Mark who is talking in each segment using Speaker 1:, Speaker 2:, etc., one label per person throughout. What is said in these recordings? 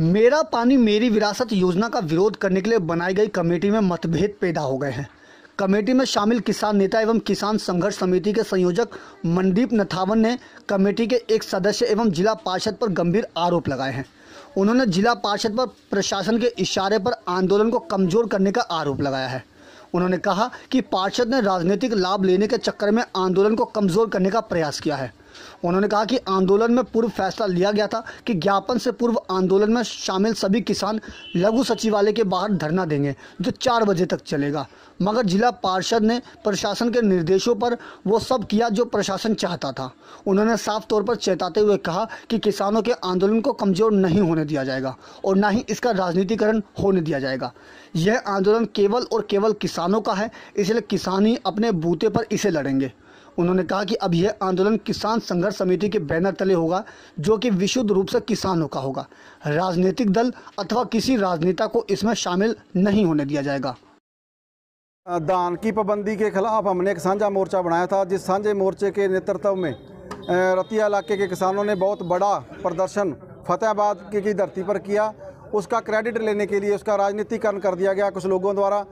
Speaker 1: मेरा पानी मेरी विरासत योजना का विरोध करने के लिए बनाई गई कमेटी में मतभेद पैदा हो गए हैं कमेटी में शामिल किसान नेता एवं किसान संघर्ष समिति के संयोजक मनदीप नथावन ने कमेटी के एक सदस्य एवं जिला पार्षद पर गंभीर आरोप लगाए हैं उन्होंने जिला पार्षद पर प्रशासन के इशारे पर आंदोलन को कमजोर करने का आरोप लगाया है उन्होंने कहा कि पार्षद ने राजनीतिक लाभ लेने के चक्कर में आंदोलन को कमजोर करने का प्रयास किया है उन्होंने कहा कि आंदोलन में पूर्व फैसला लिया गया था कि ज्ञापन से पूर्व आंदोलन में शामिल सभी किसान लघु सचिवालय के बाहर धरना देंगे जो चार बजे तक चलेगा मगर जिला पार्षद ने प्रशासन के निर्देशों पर वो सब किया जो प्रशासन चाहता था उन्होंने साफ तौर पर चेताते हुए कहा कि किसानों के आंदोलन को कमजोर नहीं होने दिया जाएगा और ना ही इसका राजनीतिकरण होने दिया जाएगा यह आंदोलन केवल और केवल किसानों का है इसलिए किसान ही अपने बूते पर इसे लड़ेंगे उन्होंने कहा कि अब यह आंदोलन किसान संघर्ष समिति के बैनर तले होगा जो कि विशुद्ध रूप से किसानों का होगा राजनीतिक दल अथवा किसी राजनेता को इसमें शामिल नहीं होने दिया जाएगा
Speaker 2: दान की पाबंदी के खिलाफ हमने एक साझा मोर्चा बनाया था जिस साझे मोर्चे के नेतृत्व में रतिया इलाके के किसानों ने बहुत बड़ा प्रदर्शन फतेहाबाद की धरती पर किया उसका क्रेडिट लेने के लिए उसका राजनीतिकरण कर दिया गया कुछ लोगों द्वारा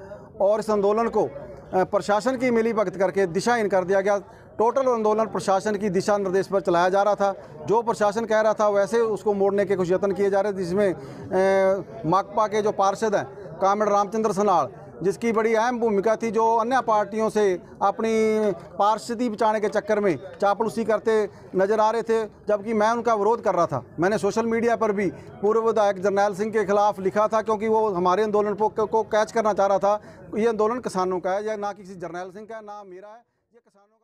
Speaker 2: और इस आंदोलन को प्रशासन की मिली भगत करके दिशाहीन कर दिया गया टोटल आंदोलन प्रशासन की दिशा निर्देश पर चलाया जा रहा था जो प्रशासन कह रहा था वैसे उसको मोड़ने के कुछ यत्न किए जा रहे थे जिसमें माकपा के जो पार्षद हैं कामेड रामचंद्र सनाल जिसकी बड़ी अहम भूमिका थी जो अन्य पार्टियों से अपनी पार्षदी बचाने के चक्कर में चापलूसी करते नज़र आ रहे थे जबकि मैं उनका विरोध कर रहा था मैंने सोशल मीडिया पर भी पूर्व विधायक जरनैल सिंह के खिलाफ लिखा था क्योंकि वो हमारे आंदोलन को कैच करना चाह रहा था ये आंदोलन किसानों का है या ना किसी जरनैल सिंह का है ना मेरा है ये किसानों